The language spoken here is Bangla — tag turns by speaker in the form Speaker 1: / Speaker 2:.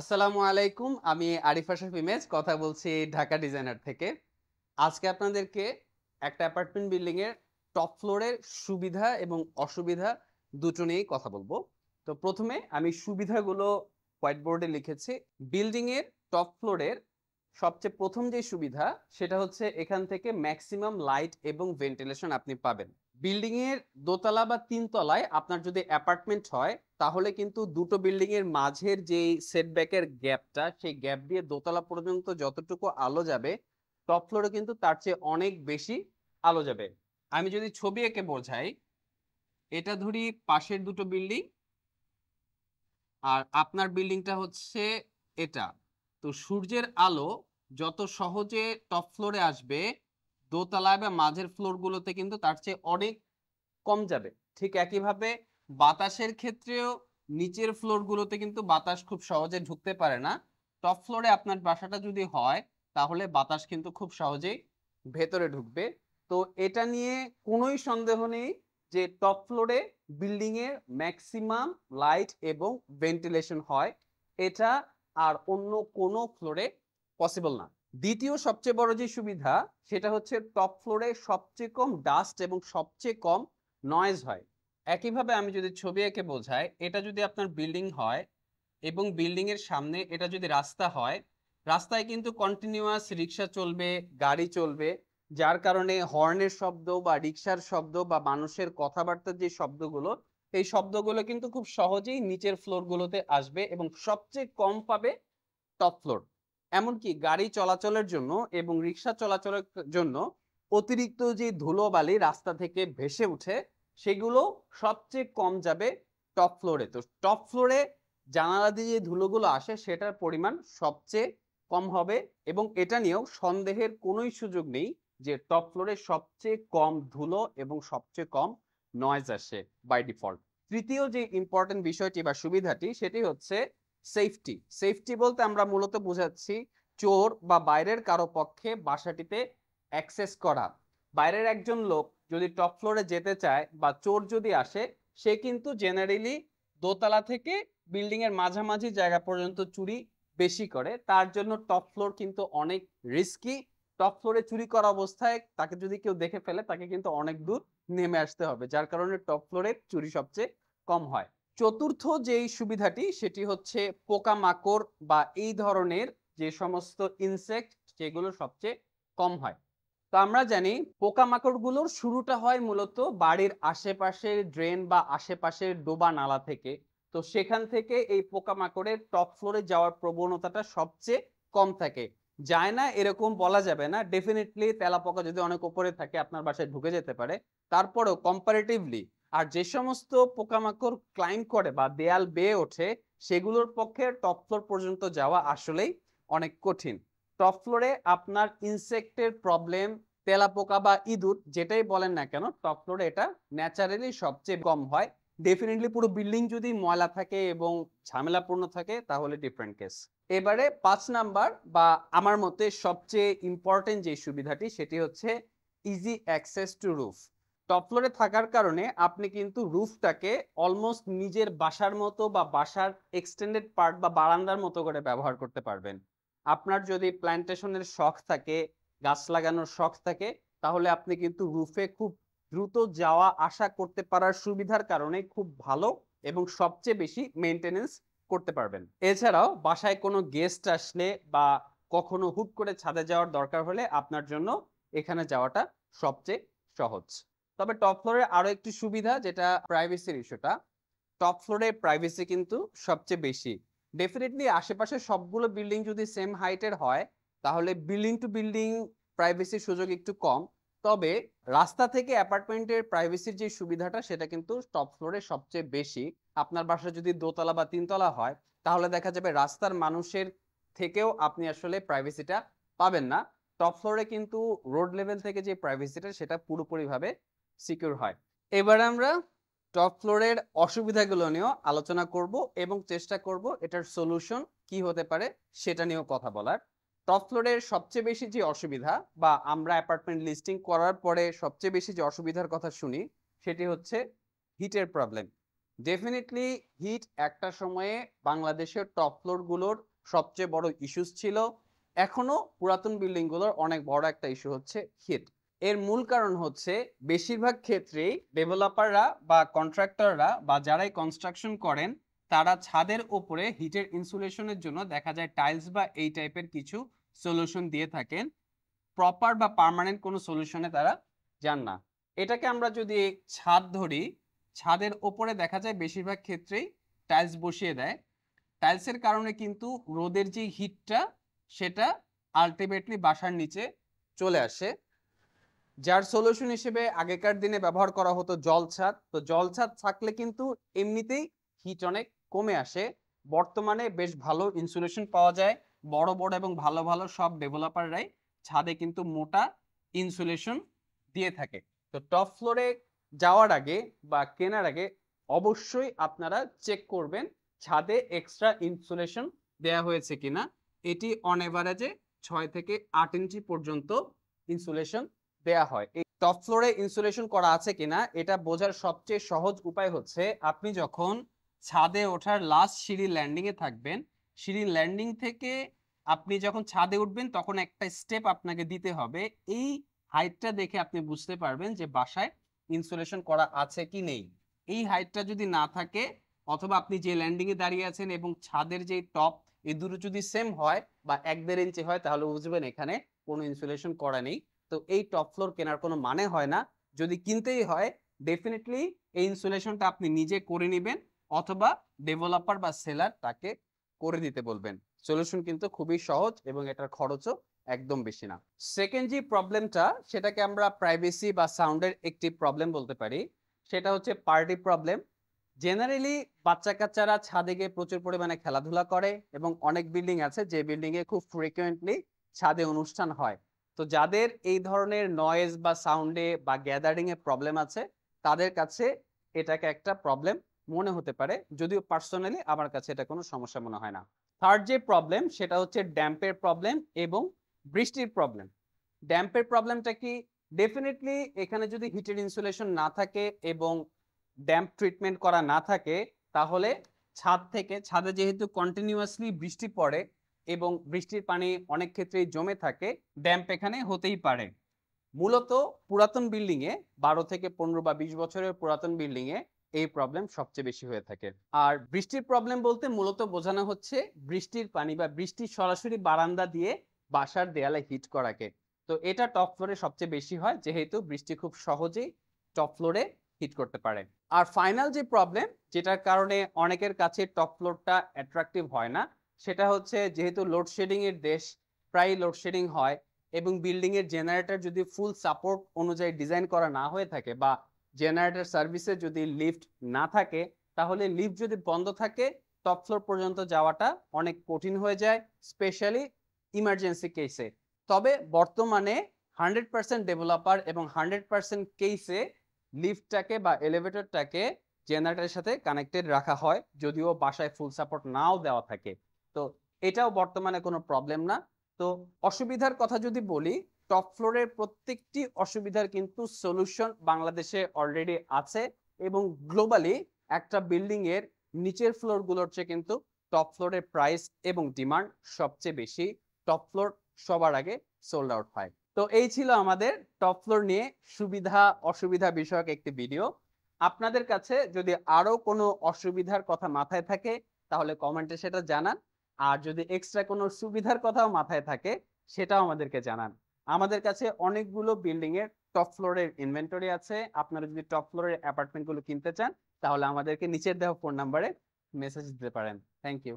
Speaker 1: আসসালামু আলাইকুম আমি আরিফা শফ ইমেজ কথা বলছি ঢাকা ডিজাইনার থেকে আজকে আপনাদেরকে একটা অ্যাপার্টমেন্ট বিল্ডিং এর টপ ফ্লোরের সুবিধা এবং অসুবিধা দুটো নিয়েই কথা বলবো তো প্রথমে আমি সুবিধাগুলো হোয়াইট বোর্ডে লিখেছি বিল্ডিং এর টপ ফ্লোরের সবচেয়ে প্রথম যে সুবিধা সেটা হচ্ছে এখান থেকে ম্যাক্সিমাম লাইট এবং ভেন্টিলেশন আপনি পাবেন বিল্ডিং এর দোতলা বা তিনতলায় আপনার যদি অ্যাপার্টমেন্ট হয় তাহলে কিন্তু দুটো বিল্ডিং এর মাঝের যে সেটব্যাকের গ্যাপটা সেই গ্যাপ দিয়ে দোতলা পর্যন্ত যতটুকু আলো যাবে টপ ফ্লোরে কিন্তু তার চেয়ে অনেক বেশি আলো যাবে আমি যদি ছবি এঁকে বোঝাই এটা ধরি পাশের দুটো বিল্ডিং আর আপনার বিল্ডিংটা হচ্ছে এটা তো সূর্যের আলো যত সহজে টপ ফ্লোরে আসবে দোতলায় বা মাঝের ফ্লোরগুলোতে কিন্তু তার চেয়ে অনেক কম যাবে ঠিক একইভাবে বাতাসের ক্ষেত্রেও নিচের ফ্লোরগুলোতে কিন্তু বাতাস খুব সহজে ঢুকতে পারে না টপ ফ্লোরে আপনার বাসাটা যদি হয় তাহলে বাতাস কিন্তু খুব সহজেই ভেতরে ঢুকবে তো এটা নিয়ে কোনোই সন্দেহ নেই যে টপ ফ্লোরে বিল্ডিংয়ের ম্যাক্সিমাম লাইট এবং ভেন্টিলেশন হয় এটা আর অন্য কোনো ফ্লোরে পসিবল না দ্বিতীয় সবচেয়ে বড় যে সুবিধা সেটা হচ্ছে টপ ফ্লোরে সবচেয়ে কম ডাস্ট এবং সবচেয়ে কম নয়েজ হয় একইভাবে আমি যদি ছবি এঁকে বোঝাই এটা যদি আপনার বিল্ডিং হয় এবং বিল্ডিংয়ের সামনে এটা যদি রাস্তা হয় রাস্তায় কিন্তু কন্টিনিউয়াস রিক্সা চলবে গাড়ি চলবে যার কারণে হর্নের শব্দ বা রিক্সার শব্দ বা মানুষের কথাবার্তার যে শব্দগুলো এই শব্দগুলো কিন্তু খুব সহজেই নিচের ফ্লোরগুলোতে আসবে এবং সবচেয়ে কম পাবে টপ ফ্লোর এমনকি গাড়ি চলাচলের জন্য এবং রিক্সা চলাচলের জন্য অতিরিক্ত যে ধুলোবালি রাস্তা থেকে ভেসে উঠে সেগুলো সবচেয়ে কম যাবে টপ ফ্লোরে তো টপ ফ্লোরে জানালা দিয়ে যে ধুলোগুলো আসে সেটার পরিমাণ সবচেয়ে কম হবে এবং এটা নিয়েও সন্দেহের কোনোই সুযোগ নেই যে টপ ফ্লোরে সবচেয়ে কম ধুলো এবং সবচেয়ে কম নয়েজ আসে বাই ডিফল্ট তৃতীয় যে ইম্পর্টেন্ট বিষয়টি বা সুবিধাটি সেটি হচ্ছে সেফটি সেফটি বলতে আমরা মূলত বুঝাচ্ছি চোর বা বাইরের কারো পক্ষে বাসাটিতে অ্যাক্সেস করা বাইরের একজন লোক যদি টপ ফ্লোরে যেতে চায় বা চোর যদি আসে সে কিন্তু জেনারেলি দোতলা থেকে বিল্ডিংয়ের মাঝামাঝি জায়গা পর্যন্ত চুরি বেশি করে তার জন্য টপ ফ্লোর কিন্তু অনেক রিস্কি টপ ফ্লোরে চুরি করা অবস্থায় তাকে যদি কেউ দেখে ফেলে তাকে কিন্তু অনেক দূর নেমে আসতে হবে যার কারণে টপ ফ্লোরে চুরি সবচেয়ে কম হয় চতুর্থ যেই সুবিধাটি সেটি হচ্ছে পোকামাকড় বা এই ধরনের যে সমস্ত ইনসেক্ট সেগুলো সবচেয়ে কম হয় তো আমরা জানি পোকামাকড়গুলোর শুরুটা হয় মূলত বাড়ির আশেপাশের ড্রেন বা আশেপাশের ডোবা নালা থেকে তো সেখান থেকে এই পোকামাকড়ের টপ ফ্লোরে যাওয়ার প্রবণতাটা সবচেয়ে কম থাকে যায় না এরকম বলা যাবে না ডেফিনেটলি তেলাপোকা যদি অনেক উপরে থাকে আপনার বাসায় ঢুকে যেতে পারে তারপরেও কম্পারেটিভলি আর যে সমস্ত পোকামাকড় ক্লাইম করে বা দেয়াল বেয়ে ওঠে সেগুলোর পক্ষে টপ ফ্লোর পর্যন্ত যাওয়া আসলেই অনেক কঠিন টপ ফ্লোরে আপনার ইনসেক্টের প্রবলেম তেলাপোকা বা ইঁদুর যেটাই বলেন না কেন টপ ফ্লোরে এটা ন্যাচারালি সবচেয়ে কম হয় ডেফিনেটলি পুরো বিল্ডিং যদি ময়লা থাকে এবং ঝামেলাপূর্ণ থাকে তাহলে ডিফারেন্ট কেস এবারে পাঁচ নাম্বার বা আমার মতে সবচেয়ে ইম্পর্টেন্ট যে সুবিধাটি সেটি হচ্ছে easy access to rooftop ফ্লোরে থাকার কারণে আপনি কিন্তু রুফটাকে অলমোস্ট নিজের বাসার মতো বা বাসার এক্সটেন্ডেড পার্ট বা বারান্দার মতো করে ব্যবহার করতে পারবেন আপনার যদি প্ল্যান্টেশনের শখ থাকে গাছ লাগানোর শখ থাকে তাহলে আপনি কিন্তু রুফে খুব দ্রুত যাওয়া আসা করতে পারার সুবিধার কারণে খুব ভালো এবং সবচেয়ে বেশি মেনটেনেন্স করতে পারবেন এছাড়াও বাসায় কোনো গেস্ট আসলে বা কখনো হুট করে ছাদে যাওয়ার দরকার হলে আপনার জন্য এখানে যাওয়াটা সবচেয়ে সহজ তবে টপ ফ্লোরে আরো একটি সুবিধা যেটা প্রাইভেসির ইস্যুটা টপ ফ্লোরে প্রাইভেসি কিন্তু সবচেয়ে বেশি ডেফিনেটলি আশেপাশে সবগুলো বিল্ডিং যদি সেম হাইটের হয় তাহলে বিল্ডিং টু বিল্ডিং প্রাইভেসির সুযোগ একটু কম তবে রাস্তা থেকে অ্যাপার্টমেন্টের প্রাইভেসির যে সুবিধাটা সেটা কিন্তু টপ ফ্লোরে সবচেয়ে বেশি আপনার বাসা যদি দোতলা বা তিনতলা হয় তাহলে দেখা যাবে রাস্তার মানুষের থেকেও আপনি আসলে প্রাইভেসিটা পাবেন না টপ ফ্লোরে কিন্তু রোড লেভেল থেকে যে প্রাইভেসিটা সেটা পুরোপুরিভাবে সিকিউর হয় এবার আমরা টপ ফ্লোরের অসুবিধাগুলো নিয়েও আলোচনা করব এবং চেষ্টা করব এটার সলিউশন কি হতে পারে সেটা নিয়েও কথা বলার টপ ফ্লোরের সবচেয়ে বেশি যে অসুবিধা বা আমরা অ্যাপার্টমেন্ট লিস্টিং করার পরে সবচেয়ে বেশি যে অসুবিধার কথা শুনি সেটি হচ্ছে হিটের প্রবলেম ডেফিনেটলি হিট একটা সময়ে বাংলাদেশের টপ ফ্লোরগুলোর সবচেয়ে বড় ইস্যুস ছিল এখনো পুরাতন বিল্ডিংগুলোর অনেক বড় একটা ইস্যু হচ্ছে হিট এর মূল কারণ হচ্ছে বেশিরভাগ ক্ষেত্রেই ডেভেলপাররা বা কন্ট্রাক্টররা বা যারাই কনস্ট্রাকশন করেন তারা ছাদের ওপরে হিটের ইনসুলেশনের জন্য দেখা যায় টাইলস বা এই টাইপের কিছু সলিউশন দিয়ে থাকেন প্রপার বা পারমানেন্ট কোনো সলিউশনে তারা যান না এটাকে আমরা যদি ছাদ ধরি ছাদের ওপরে দেখা যায় বেশিরভাগ ক্ষেত্রেই টাইলস বসিয়ে দেয় টাইলসের কারণে কিন্তু রোদের যে হিটটা সেটা আলটিমেটলি বাসার নিচে চলে আসে যার সলিউশন হিসেবে আগেকার দিনে ব্যবহার করা হতো জলছাদ তো জলছাদ থাকলে কিন্তু এমনিতেই হিট অনেক কমে আসে বর্তমানে বেশ ভালো ইনসুলেশন পাওয়া যায় বড় বড় এবং ভালো ভালো সব ডেভেলপাররাই ছাদে কিন্তু মোটা ইনসুলেশন দিয়ে থাকে তো টপ ফ্লোরে যাওয়ার আগে বা কেনার আগে অবশ্যই আপনারা চেক করবেন ছাদে এক্সট্রা ইনসুলেশন দেয়া হয়েছে কিনা এটি অন ছয় থেকে আট ইঞ্চি পর্যন্ত ইনসুলেশন দেয়া হয় এই টপ ফ্লোরে ইনসুলেশন করা আছে কিনা এটা বোঝার সবচেয়ে সহজ উপায় হচ্ছে আপনি যখন ছাদে ওঠার লাস্ট সিঁড়ি ল্যান্ডিং এ থাকবেন সিঁড়ি ল্যান্ডিং থেকে আপনি যখন ছাদে উঠবেন তখন একটা স্টেপ আপনাকে দিতে হবে এই হাইটটা দেখে আপনি বুঝতে পারবেন যে বাসায় ইনসুলেশন করা আছে কি নেই এই হাইটটা যদি না থাকে অথবা আপনি যে ল্যান্ডিংয়ে দাঁড়িয়ে আছেন এবং ছাদের যে টপ এই দুটো যদি সেম হয় বা এক দেড় ইঞ্চি হয় তাহলে বুঝবেন এখানে কোনো ইনসুলেশন করা নেই তো এই টপ ফ্লোর কেনার কোনো মানে হয় না যদি কিনতেই হয় ডেফিনেটলি এই ইনসুলেশনটা আপনি নিজে করে নেবেন অথবা ডেভেলপার বা সেলার তাকে করে দিতে বলবেন সলিউশন কিন্তু খুবই সহজ এবং এটার খরচও একদম বেশি না সেকেন্ড যে প্রবলেমটা সেটাকে আমরা প্রাইভেসি বা সাউন্ডের একটি প্রবলেম বলতে পারি সেটা হচ্ছে পার্টি প্রবলেম জেনারেলি বাচ্চা কাচ্চারা ছাদে গিয়ে প্রচুর পরিমাণে খেলাধুলা করে এবং অনেক বিল্ডিং আছে যে বিল্ডিংয়ে খুব ফ্রিকুয়েন্টলি ছাদে অনুষ্ঠান হয় তো যাদের এই ধরনের নয়েজ বা সাউন্ডে বা গ্যাদারিংয়ে প্রবলেম আছে তাদের কাছে এটাকে একটা প্রবলেম মনে হতে পারে যদিও পার্সোনালি আমার কাছে এটা কোনো সমস্যা মনে হয় না থার্ড যে প্রবলেম সেটা হচ্ছে ড্যাম্পের প্রবলেম এবং বৃষ্টির প্রবলেম ড্যাম্পের প্রবলেমটা কি ডেফিনেটলি এখানে যদি হিটের ইনসুলেশন না থাকে এবং ড্যাম্প ট্রিটমেন্ট করা না থাকে তাহলে ছাদ থেকে ছাদে যেহেতু কন্টিনিউয়াসলি বৃষ্টি পড়ে এবং বৃষ্টির পানি অনেক ক্ষেত্রেই জমে থাকে ড্যাম্প এখানে হতেই পারে মূলত পুরাতন বিল্ডিংয়ে বারো থেকে পনেরো বা বিশ বছরের পুরাতন বিল্ডিংয়ে এই প্রবলেম সবচেয়ে বেশি হয়ে থাকে আর বৃষ্টির প্রবলেম বলতে মূলত বোঝানো হচ্ছে বৃষ্টির পানি বা বৃষ্টি সরাসরি বারান্দা দিয়ে বাসার দেয়ালে হিট করাকে তো এটা টপ ফ্লোরে সবচেয়ে বেশি হয় যেহেতু বৃষ্টি খুব সহজেই টপ ফ্লোরে হিট করতে পারে আর ফাইনাল যে প্রবলেম যেটার কারণে অনেকের কাছে টপ ফ্লোরটা অ্যাট্রাকটিভ হয় না সেটা হচ্ছে যেহেতু লোডশেডিংয়ের দেশ প্রায় লোডশেডিং হয় এবং বিল্ডিংয়ের জেনারেটর যদি ফুল সাপোর্ট অনুযায়ী ডিজাইন করা না হয়ে থাকে বা জেনারেটর সার্ভিসে যদি লিফট না থাকে তাহলে লিফট যদি বন্ধ থাকে টপ ফ্লোর পর্যন্ত যাওয়াটা অনেক কঠিন হয়ে যায় স্পেশালি ইমার্জেন্সি কেসে তবে বর্তমানে হান্ড্রেড পার্সেন্ট ডেভেলপার এবং হান্ড্রেড পার্সেন্ট কেসে লিফটটাকে বা এলিভেটরটাকে জেনারেটরের সাথে কানেক্টেড রাখা হয় যদিও বাসায় ফুল সাপোর্ট নাও দেওয়া থাকে তো এটাও বর্তমানে কোনো প্রবলেম না তো অসুবিধার কথা যদি বলি টপ ফ্লোরের প্রত্যেকটি অসুবিধার কিন্তু সলিউশন বাংলাদেশে অলরেডি আছে এবং গ্লোবালি একটা বিল্ডিং এর নিচের ফ্লোর গুলোর চেয়ে কিন্তু টপ ফ্লোরের প্রাইস এবং ডিমান্ড সবচেয়ে বেশি টপ ফ্লোর সবার আগে সোল্ড আউট হয় তো এই ছিল আমাদের টপ ফ্লোর নিয়ে সুবিধা অসুবিধা বিষয়ক একটি ভিডিও আপনাদের কাছে যদি আরো কোনো অসুবিধার কথা মাথায় থাকে তাহলে কমেন্টে সেটা জানান আর যদি এক্সট্রা কোনো সুবিধার কথাও মাথায় থাকে সেটাও আমাদেরকে জানান আমাদের কাছে অনেকগুলো বিল্ডিং এর টপ ফ্লোরের ইনভেন্টরি আছে আপনারা যদি টপ ফ্লোরের অ্যাপার্টমেন্টগুলো কিনতে চান তাহলে আমাদেরকে নিচের দেওয়া ফোন নাম্বারে মেসেজ দিতে পারেন থ্যাংক ইউ